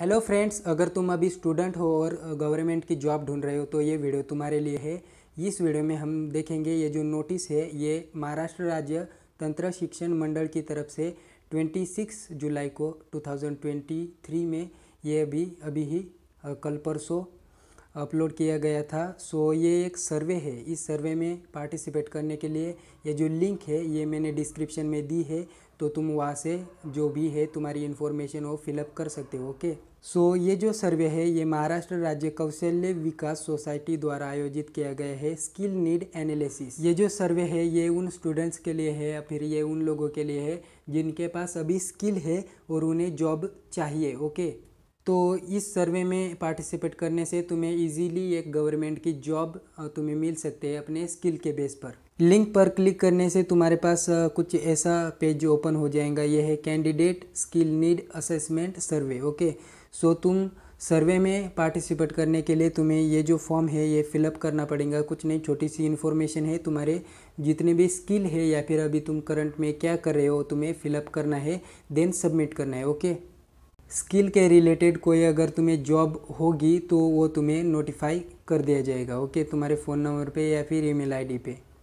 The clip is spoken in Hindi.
हेलो फ्रेंड्स अगर तुम अभी स्टूडेंट हो और गवर्नमेंट की जॉब ढूंढ रहे हो तो ये वीडियो तुम्हारे लिए है इस वीडियो में हम देखेंगे ये जो नोटिस है ये महाराष्ट्र राज्य तंत्र शिक्षण मंडल की तरफ से 26 जुलाई को 2023 में ये अभी अभी ही कल परसों अपलोड किया गया था सो ये एक सर्वे है इस सर्वे में पार्टिसिपेट करने के लिए ये जो लिंक है ये मैंने डिस्क्रिप्शन में दी है तो तुम वहाँ से जो भी है तुम्हारी इन्फॉर्मेशन वो फिलअप कर सकते हो ओके सो ये जो सर्वे है ये महाराष्ट्र राज्य कौशल्य विकास सोसाइटी द्वारा आयोजित किया गया है स्किल नीड एनालिसिस ये जो सर्वे है ये उन स्टूडेंट्स के लिए है या फिर ये उन लोगों के लिए है जिनके पास अभी स्किल है और उन्हें जॉब चाहिए ओके तो इस सर्वे में पार्टिसिपेट करने से तुम्हें इजीली एक गवर्नमेंट की जॉब तुम्हें मिल सकते हैं अपने स्किल के बेस पर लिंक पर क्लिक करने से तुम्हारे पास कुछ ऐसा पेज ओपन हो जाएगा यह है candidate skill need assessment survey okay so तुम सर्वे में पार्टिसिपेट करने के लिए तुम्हें ये जो फॉर्म है ये फिलअप करना पड़ेगा कुछ नहीं छोटी सी इन्फॉर्मेशन है तुम्हारे जितने भी स्किल है या फिर अभी तुम करंट में क्या कर रहे हो तुम्हें फिलअप करना है देन सबमिट करना है ओके स्किल के रिलेटेड कोई अगर तुम्हें जॉब होगी तो वो तुम्हें नोटिफाई कर दिया जाएगा ओके तुम्हारे फ़ोन नंबर पे या फिर ईमेल आईडी पे